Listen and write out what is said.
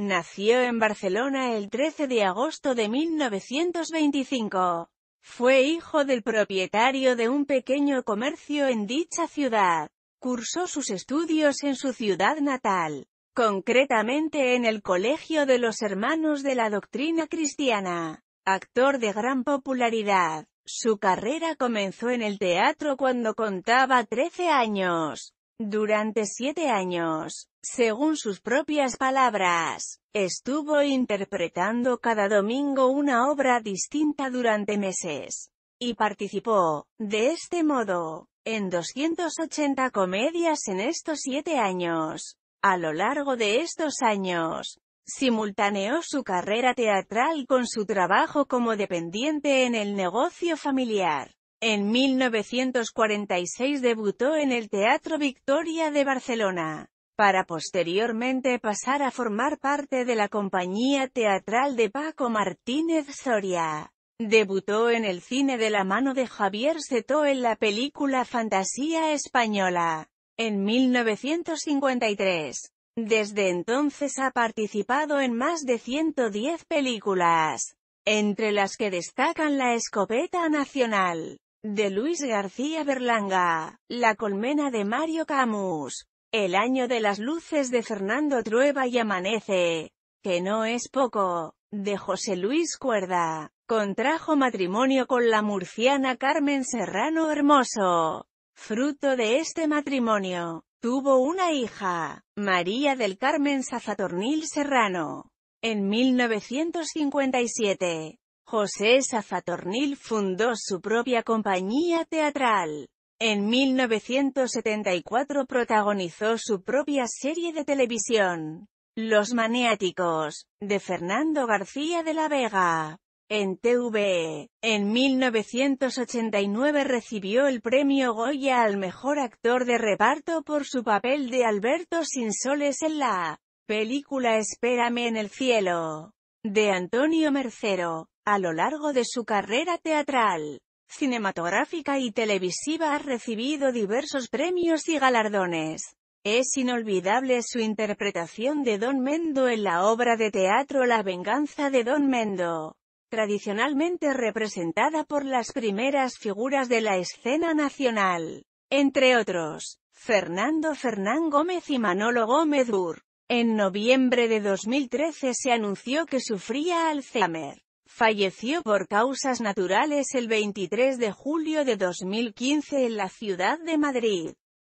Nació en Barcelona el 13 de agosto de 1925. Fue hijo del propietario de un pequeño comercio en dicha ciudad. Cursó sus estudios en su ciudad natal, concretamente en el Colegio de los Hermanos de la Doctrina Cristiana. Actor de gran popularidad, su carrera comenzó en el teatro cuando contaba 13 años. Durante siete años, según sus propias palabras, estuvo interpretando cada domingo una obra distinta durante meses, y participó, de este modo, en 280 comedias en estos siete años. A lo largo de estos años, simultaneó su carrera teatral con su trabajo como dependiente en el negocio familiar. En 1946 debutó en el Teatro Victoria de Barcelona, para posteriormente pasar a formar parte de la compañía teatral de Paco Martínez Soria. Debutó en el cine de la mano de Javier Seto en la película Fantasía Española, en 1953. Desde entonces ha participado en más de 110 películas, entre las que destacan La Escopeta Nacional, de Luis García Berlanga, La colmena de Mario Camus, El año de las luces de Fernando Trueba y Amanece, que no es poco, de José Luis Cuerda, contrajo matrimonio con la murciana Carmen Serrano Hermoso. Fruto de este matrimonio, tuvo una hija, María del Carmen Sazatornil Serrano. En 1957, José Safatornil fundó su propia compañía teatral. En 1974 protagonizó su propia serie de televisión, Los Maniáticos, de Fernando García de la Vega. En TV, en 1989 recibió el premio Goya al mejor actor de reparto por su papel de Alberto Sinsoles en la película Espérame en el cielo, de Antonio Mercero. A lo largo de su carrera teatral, cinematográfica y televisiva ha recibido diversos premios y galardones. Es inolvidable su interpretación de Don Mendo en la obra de teatro La venganza de Don Mendo, tradicionalmente representada por las primeras figuras de la escena nacional, entre otros, Fernando Fernán Gómez y Manolo Gómez Dur. En noviembre de 2013 se anunció que sufría Alzheimer. Falleció por causas naturales el 23 de julio de 2015 en la ciudad de Madrid.